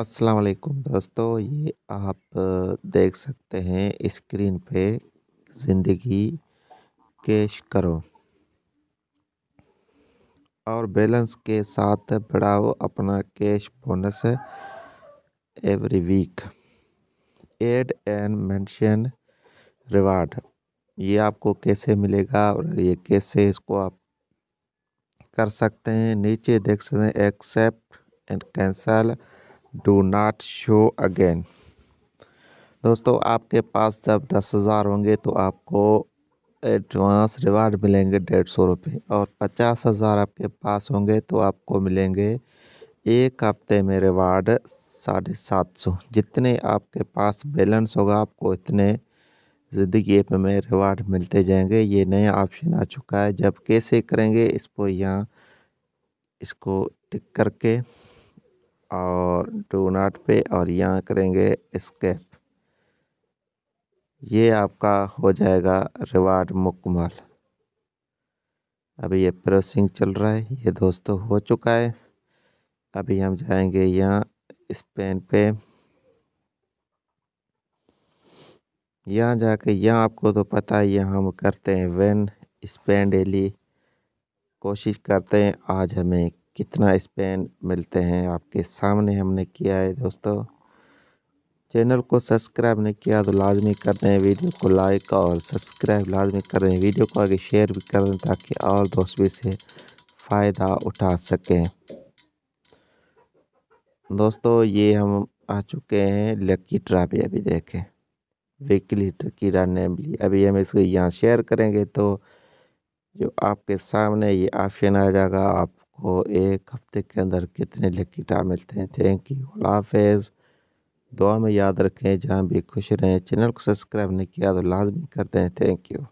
अस्सलाम वालेकुम दोस्तों ये आप देख सकते हैं स्क्रीन पे ज़िंदगी कैश करो और बैलेंस के साथ बढ़ाओ अपना cash bonus every week add and mention reward ये आपको कैसे मिलेगा और ये कैसे इसको आप कर सकते हैं नीचे देख सकते हैं accept and cancel do not show again दोस्तों आपके पास जब दस हज़ार होंगे तो आपको एडवांस रिवार्ड मिलेंगे डेढ़ सौ रुपये और पचास हज़ार आपके पास होंगे तो आपको मिलेंगे एक हफ्ते में रिवार्ड साढ़े सात सौ जितने आपके पास बैलेंस होगा आपको इतने ज़िंदगी ऐप में रिवार्ड मिलते जाएंगे ये नया ऑप्शन आ चुका है जब कैसे करेंगे इसको यहाँ इसको टिक करके और टू नाट पे और यहाँ करेंगे स्केप ये आपका हो जाएगा रिवार्ड मुकमल अभी ये प्रोसिंग चल रहा है ये दोस्तों तो हो चुका है अभी हम जाएंगे यहाँ स्पेन पे यहाँ जाके यहाँ आपको तो पता है यहाँ हम करते हैं वेन स्पेन डेली कोशिश करते हैं आज हमें कितना स्पेन मिलते हैं आपके सामने हमने किया है दोस्तों चैनल को सब्सक्राइब नहीं किया तो लाजमी कर दें वीडियो को लाइक और सब्सक्राइब लाजमी कर दें वीडियो को आगे शेयर भी कर दें ताकि और दोस्त भी इसे फ़ायदा उठा सकें दोस्तों ये हम आ चुके हैं लकी ड्रा भी अभी देखें वीकली टर्की रनबली अभी हम इसको यहाँ शेयर करेंगे तो जो आपके सामने ये ऑप्शन आ जाएगा आप को एक हफ्ते के अंदर कितने लकीटा मिलते हैं थैंक यू हाफिज़ दुआ में याद रखें जहाँ भी खुश रहें चैनल को सब्सक्राइब नहीं किया तो लाजमी कर दें थैंक यू